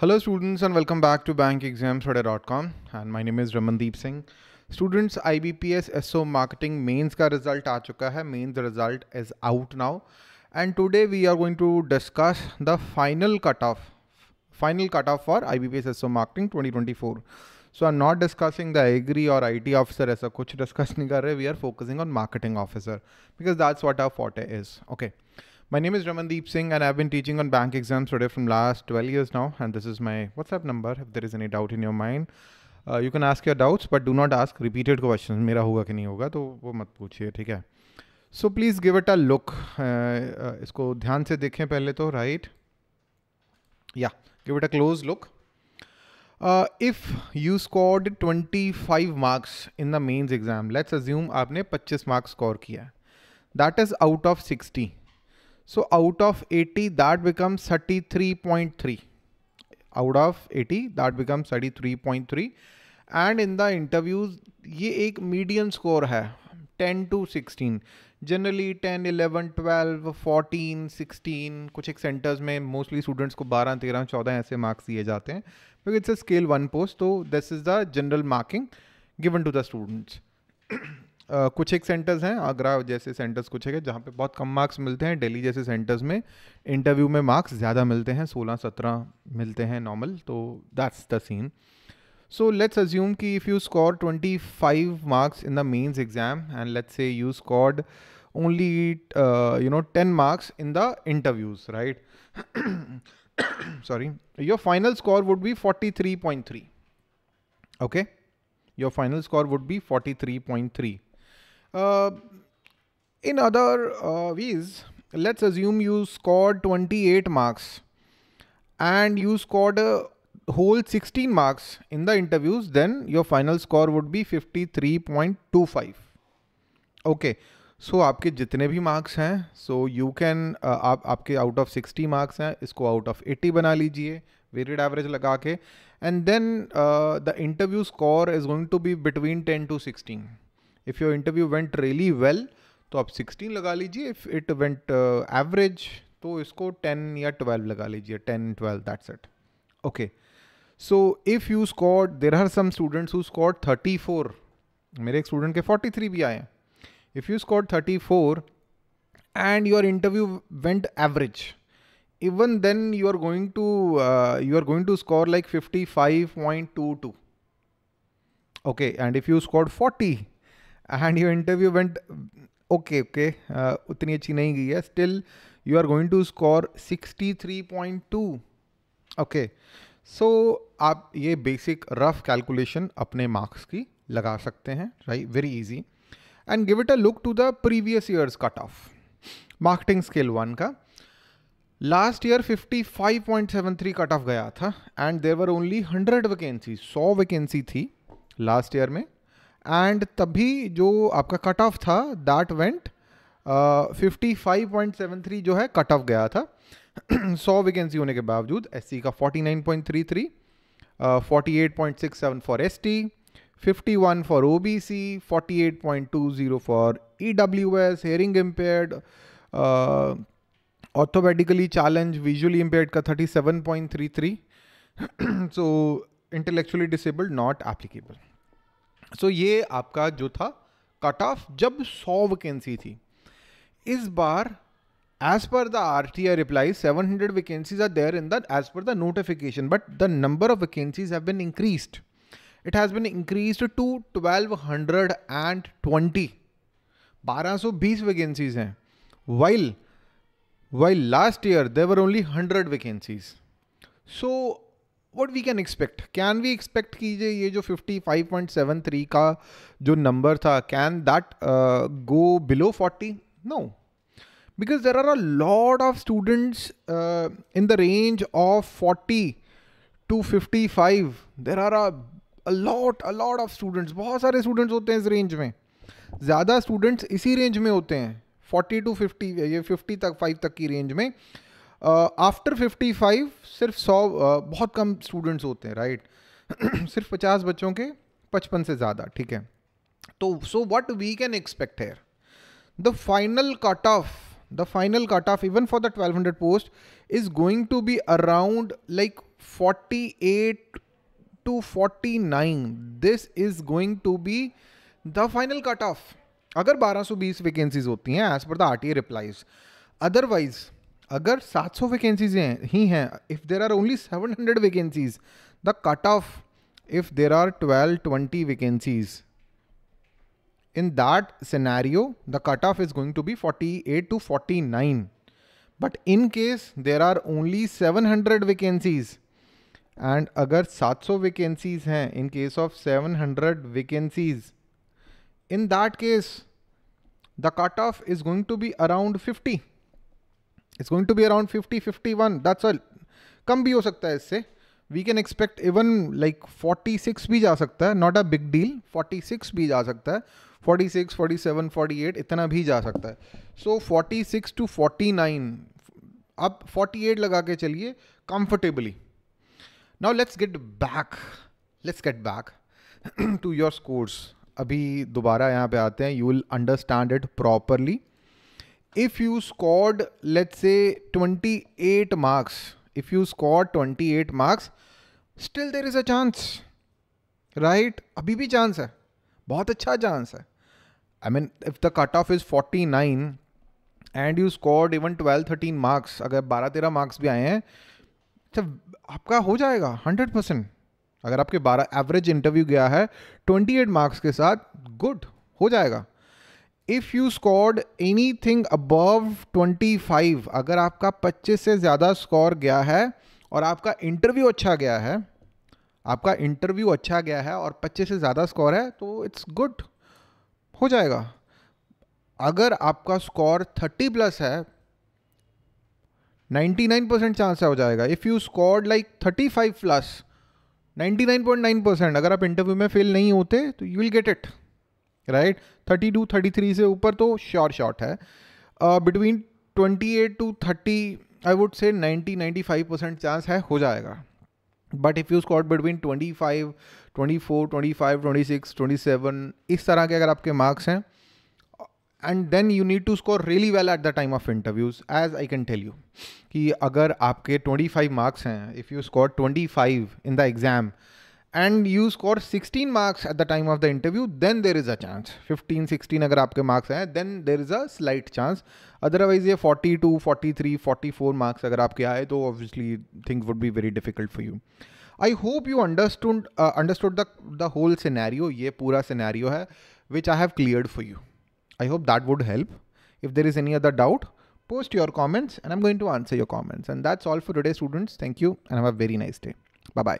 Hello students and welcome back to bank exams today dot com and my name is Ramandeep Singh students I B P S S O marketing mains का result आ चुका है mains result is out now and today we are going to discuss the final cut off final cut off for I B P S S O marketing twenty twenty four so are not discussing the agri और I T officer ऐसा कुछ discuss नहीं कर रहे we are focusing on marketing officer because that's what are forte is okay My name is Ramandeep Singh and I've been teaching on bank exams today from last 12 years now and this is my WhatsApp number if there is any doubt in your mind. Uh, you can ask your doubts but do not ask repeated questions. Mera मेरा होगा कि नहीं होगा तो वो मत पूछिए ठीक है so please give it a isko dhyan se dekhe pehle to, right? Yeah, give it a close look. Uh, if you scored 25 marks in the mains exam, let's assume आपने 25 marks score किया that is out of 60 So out of 80, that becomes 33.3. Out of 80, that becomes 33.3. And in the interviews ये एक medium score है 10 to 16 generally 10, 11, 12, 14, 16 कुछ एक centres में mostly students को 12, 13, 14 ऐसे मार्क्स दिए जाते हैं because it's a scale one post तो this is the general marking given to the students कुछ एक सेंटर्स हैं आगरा जैसे सेंटर्स कुछ है जहाँ पे बहुत कम मार्क्स मिलते हैं दिल्ली जैसे सेंटर्स में इंटरव्यू में मार्क्स ज़्यादा मिलते हैं सोलह सत्रह मिलते हैं नॉर्मल तो that's the scene so let's assume कि if you score twenty five marks in the mains exam and let's say you scored only you know ten marks in the interviews right sorry your final score would forty three point three okay your final score would be forty three point three uh, in other uh, ways, let's assume you scored 28 marks and you scored a whole 16 marks in the interviews, then your final score would be 53.25. Okay. So so, आपके जितने भी marks हैं so you can आप आपके out of 60 marks हैं इसको out of 80 बना लीजिए वेटेड एवरेज लगा के and then the interview score is going to be between 10 to 16 if your interview went really well तो आप 16 लगा लीजिए इफ़ इट वेंट एवरेज तो इसको 10 या 12 लगा लीजिए 10 12 that's it okay so if you scored there are some students who scored 34 मेरे एक स्टूडेंट के 43 भी आए हैं if you scored 34 and your interview went average are going to you are going to score like fifty five point two 55.22 okay and if you scored 40 and your interview went okay okay उतनी अच्छी नहीं गई है still you are going to score sixty three point two okay so आप ये basic rough calculation अपने marks की लगा सकते हैं right very easy and give it a look to the previous years cut off marketing scale one का last year 55.73 cut off गया था and there were only 100 vacancy 100 vacancy थी last year में एंड तभी जो आपका कट ऑफ था that went fifty five point seven three जो है कट ऑफ गया था सौ वैकेंसी होने के बावजूद एस का forty nine point three three forty eight point six seven for S T fifty one for O B C forty eight point two zero for E W S hearing impaired orthopedically challenge visually impaired का thirty seven point three three so intellectually disabled not applicable so so, ये आपका जो था cut off जब सौ vacancy थी इस बार as per the R T I reply seven hundred vacancies are there in the as per the notification but the number of vacancies have bin increased it has been increase to twelve hundred and twenty बारह सौ बीस vacancies हैं while while last year there were only hundred vacancies so what we can expect can we expect कीजिए ये जो 55.73 का जो number था can that go below 40 no because there are a lot of students in the range of 40 to 55 there are a lot a lot of students बहुत सारे students होते हैं इस रेंज में ज़्यादा स्टूडेंट्स इसी रेंज में होते हैं फोर्टी टू फिफ्टी ये 50 तक 5 तक की रेंज में आफ्टर फिफ्टी फाइव सिर्फ सौ uh, बहुत कम स्टूडेंट्स होते हैं राइट right? सिर्फ पचास बच्चों के पचपन से ज़्यादा ठीक है तो so what we can expect here the final cut off the final cut off even for the twelve hundred post is going to be around like forty eight to forty nine this is going to be the final cut off अगर 1220 vacancies होती हैं as per the R T replies otherwise अगर 700 vacancies हैं ही हैं if there are only 700 hundred vacancies the cut off if there are 12 20 vacancies in that scenario the cut off is going to be 48 eight to forty but in case there are only 700 hundred vacancies and अगर 700 vacancies हैं in case of 700 hundred vacancies in that case the cut off is going to be around fifty it's going to be around fifty fifty one that's all कम भी हो सकता है इससे we can expect even like forty six भी जा सकता है not a big deal forty six भी जा सकता है forty six forty seven forty eight इतना भी जा सकता है so forty six to forty nine आप फोर्टी एट लगा के चलिए comfortably now let's get back let's get back to your scores अभी दोबारा यहाँ पे आते हैं you will understand it properly if you scored let's say 28 marks if you scored 28 marks still there is a chance right abhi bhi chance hai bahut acha chance hai i mean if the cut off is 49 and you scored even twelve thirteen marks अगर बारह तेरह marks भी आए हैं तो आपका हो जाएगा हंड्रेड परसेंट अगर आपके बारह एवरेज इंटरव्यू गया है ट्वेंटी एट मार्क्स के साथ गुड हो जाएगा if you scored anything above twenty five अगर आपका पच्चीस से ज़्यादा स्कोर गया है और आपका इंटरव्यू अच्छा गया है आपका इंटरव्यू अच्छा गया है और पच्चीस से ज़्यादा स्कोर है तो इट्स गुड हो जाएगा अगर आपका स्कोर थर्टी प्लस है नाइन्टी नाइन परसेंट चांस हो जाएगा if you scored like thirty five plus ninety nine point nine percent अगर आप इंटरव्यू में फेल नहीं होते तो you will get it right thirty two thirty three से ऊपर तो श्योर शॉट है between twenty eight to thirty I would say ninety ninety five percent chance है हो जाएगा but if you scored between twenty five twenty four twenty five twenty six twenty seven इस तरह के अगर आपके मार्क्स हैं and then you need to score really well at the time of interviews as I can tell you कि अगर आपके twenty five marks हैं if you score five in the exam and you score 16 marks at the time of the interview then there is a chance 15 16 अगर आपके marks हैं then there is a slight chance otherwise ये 42 43 44 marks अगर आपके आए तो obviously things would be very difficult for you I hope you understood understood the the whole scenario ये पूरा सिनेरियो है which I have clear for you I hope that would help if there is any other doubt post your comments and I'm going to answer your comments. And that's all for today, students. Thank you and have a very nice day. Bye bye.